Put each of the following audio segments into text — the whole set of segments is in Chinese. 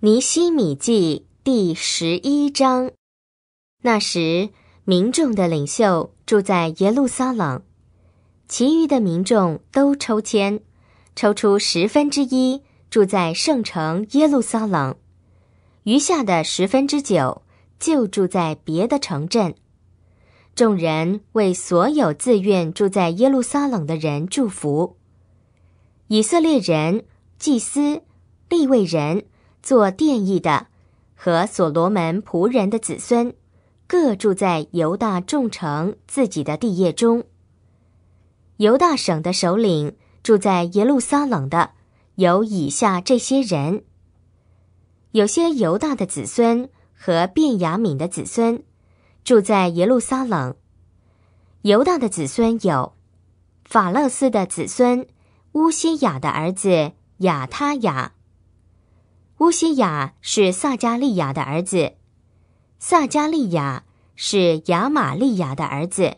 尼西米记第十一章：那时，民众的领袖住在耶路撒冷，其余的民众都抽签，抽出十分之一住在圣城耶路撒冷，余下的十分之九就住在别的城镇。众人为所有自愿住在耶路撒冷的人祝福。以色列人、祭司、利未人。做殿役的和所罗门仆人的子孙，各住在犹大众城自己的地业中。犹大省的首领住在耶路撒冷的有以下这些人：有些犹大的子孙和便雅敏的子孙住在耶路撒冷。犹大的子孙有法勒斯的子孙乌西雅的儿子亚他雅。乌西雅是萨加利亚的儿子，萨加利亚是亚玛利亚的儿子，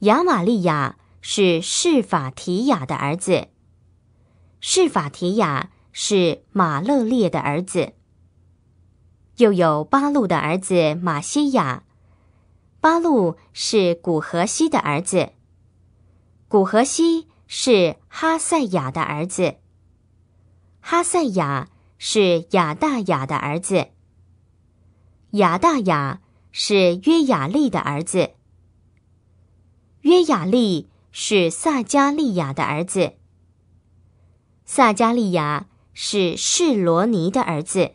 亚玛利亚是释法提亚的儿子，释法提亚是马勒列的儿子。又有巴路的儿子马西亚，巴路是古河西的儿子，古河西是哈赛亚的儿子，哈赛亚。是亚大雅的儿子。亚大雅是约雅利的儿子。约雅利是撒加利亚的儿子。撒加利亚是示罗尼的儿子。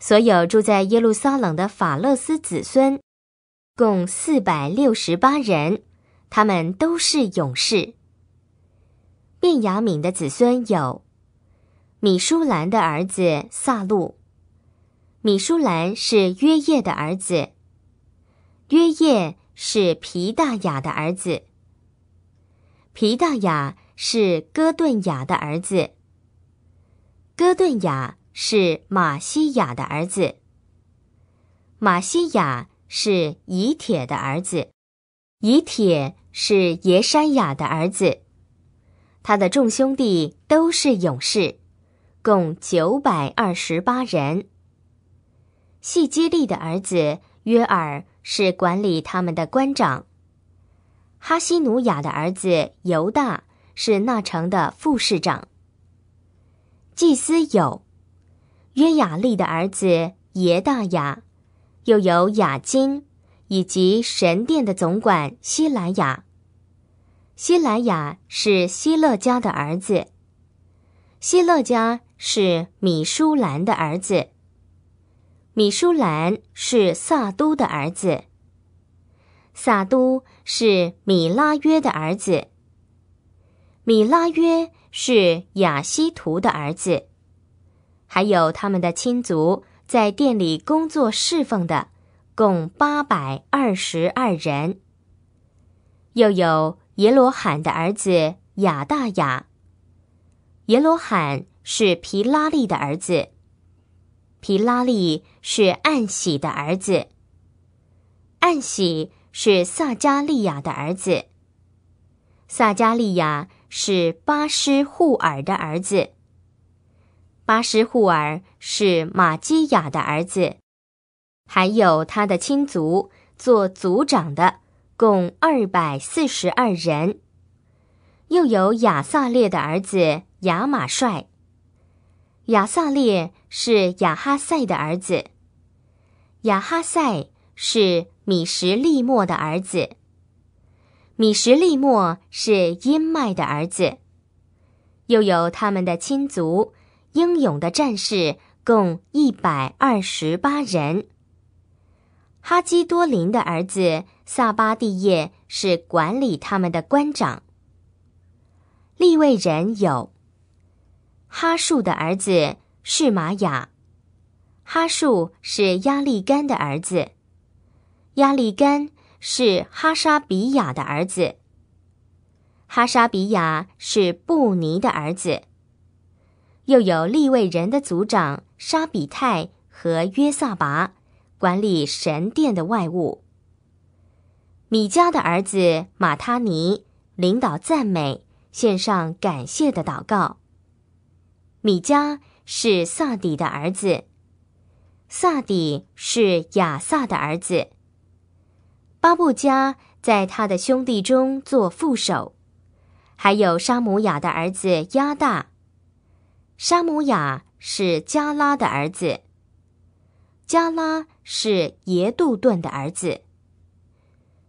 所有住在耶路撒冷的法勒斯子孙，共四百六十八人，他们都是勇士。便雅敏的子孙有。米舒兰的儿子萨路，米舒兰是约叶的儿子，约叶是皮大雅的儿子，皮大雅是戈顿雅的儿子，戈顿雅是马西亚的儿子，马西亚是以铁的儿子，以铁是耶山雅的儿子，他的众兄弟都是勇士。共九百二十八人。细基利的儿子约尔是管理他们的官长。哈西努亚的儿子犹大是那城的副市长。祭司有约雅利的儿子耶大雅，又有雅金，以及神殿的总管希莱雅。希莱雅是希勒家的儿子。希勒家是米舒兰的儿子，米舒兰是萨都的儿子，萨都是米拉约的儿子，米拉约是雅西图的儿子，还有他们的亲族在店里工作侍奉的，共八百二十二人，又有耶罗罕的儿子雅大雅。耶罗罕是皮拉利的儿子，皮拉利是暗喜的儿子，暗喜是萨加利亚的儿子，萨加利亚是巴施护尔的儿子，巴施护尔是马基亚的儿子，还有他的亲族做族长的，共二百四十二人，又有亚撒列的儿子。雅马帅、雅萨列是雅哈塞的儿子，雅哈塞是米什利莫的儿子，米什利莫是阴麦的儿子，又有他们的亲族，英勇的战士共一百二十八人。哈基多林的儿子萨巴蒂叶是管理他们的官长，立位人有。哈树的儿子是玛雅，哈树是亚利干的儿子，亚利干是哈沙比亚的儿子，哈沙比亚是布尼的儿子。又有立位人的族长沙比泰和约萨拔管理神殿的外务。米迦的儿子马他尼领导赞美，献上感谢的祷告。米迦是萨底的儿子，萨底是亚萨的儿子。巴布加在他的兄弟中做副手，还有沙姆雅的儿子亚大。沙姆雅是加拉的儿子，加拉是耶杜顿的儿子。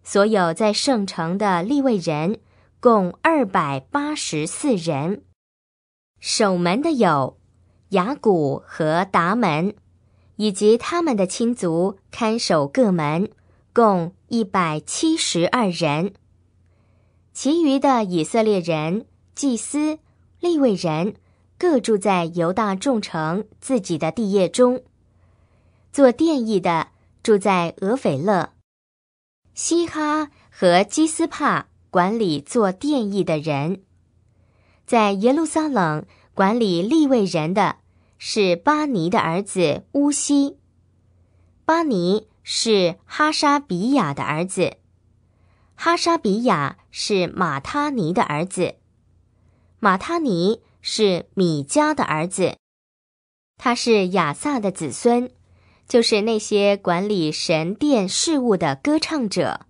所有在圣城的立位人共二百八十四人。守门的有雅古和达门，以及他们的亲族看守各门，共一百七十二人。其余的以色列人、祭司、利未人各住在犹大众城自己的地业中。做殿役的住在俄斐勒、希哈和基斯帕，管理做殿役的人。在耶路撒冷管理利未人的，是巴尼的儿子乌西。巴尼是哈沙比亚的儿子，哈沙比亚是马他尼的儿子，马他尼是米迦的儿子。他是亚萨的子孙，就是那些管理神殿事务的歌唱者。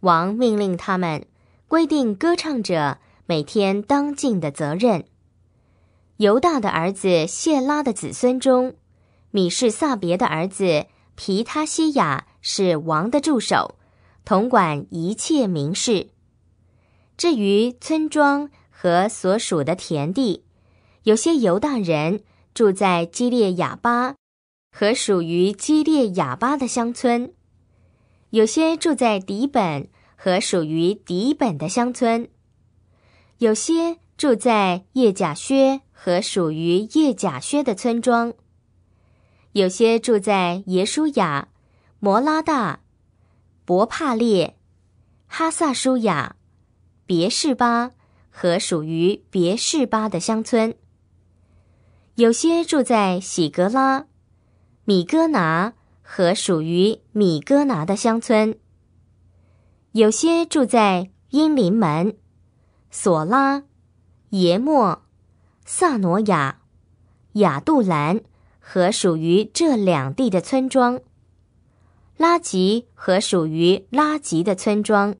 王命令他们，规定歌唱者。每天当尽的责任。犹大的儿子谢拉的子孙中，米士撒别的儿子皮他西亚是王的助手，统管一切民事。至于村庄和所属的田地，有些犹大人住在基列雅巴和属于基列雅巴的乡村，有些住在底本和属于底本的乡村。有些住在叶贾薛和属于叶贾薛的村庄，有些住在耶舒雅、摩拉大、博帕列、哈萨舒雅、别士巴和属于别士巴的乡村，有些住在喜格拉、米戈拿和属于米戈拿的乡村，有些住在英林门。索拉、耶莫、萨诺亚、亚杜兰和属于这两地的村庄，拉吉和属于拉吉的村庄，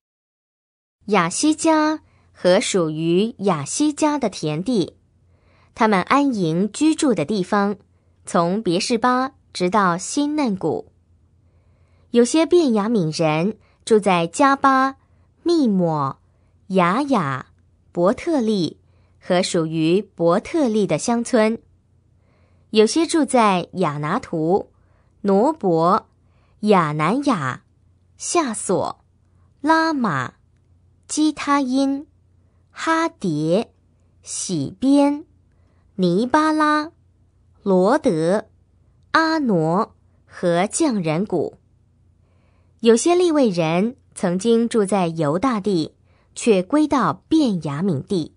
亚西加和属于亚西加的田地，他们安营居住的地方，从别士巴直到新嫩谷。有些变雅敏人住在加巴、密莫、雅雅。伯特利和属于伯特利的乡村，有些住在亚拿图、挪伯、亚南雅、夏索、拉玛、基他因、哈蝶、喜边、尼巴拉、罗德、阿挪和匠人谷。有些利未人曾经住在犹大地。却归到卞雅敏地。